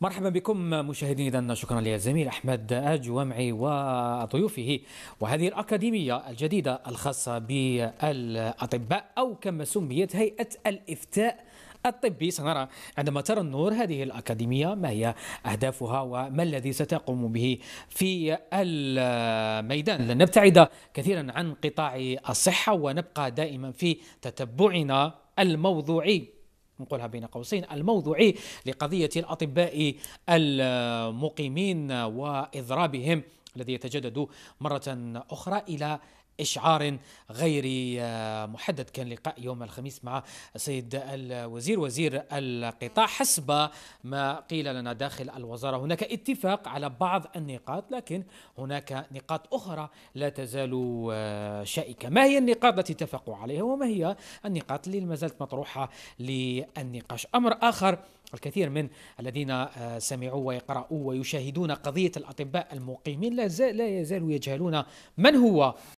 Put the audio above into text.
مرحبا بكم مشاهدينا اذا شكرا للزميل احمد اج ومعي وضيوفه وهذه الاكاديميه الجديده الخاصه بالاطباء او كما سميت هيئه الافتاء الطبي سنرى عندما ترى النور هذه الأكاديمية ما هي أهدافها وما الذي ستقوم به في الميدان لن نبتعد كثيرا عن قطاع الصحة ونبقى دائما في تتبعنا الموضوعي نقولها بين قوسين الموضوعي لقضية الأطباء المقيمين وإضرابهم الذي يتجدد مرة أخرى إلى إشعار غير آه، محدد كان لقاء يوم الخميس مع السيد الوزير وزير القطاع حسب ما قيل لنا داخل الوزارة هناك اتفاق على بعض النقاط لكن هناك نقاط أخرى لا تزال آه، شائكة ما هي النقاط التي اتفقوا عليها وما هي النقاط اللي ما زالت مطروحة للنقاش أمر آخر الكثير من الذين آه، سمعوا ويقرؤوا ويشاهدون قضية الأطباء المقيمين لا, لا يزالوا يجهلون من هو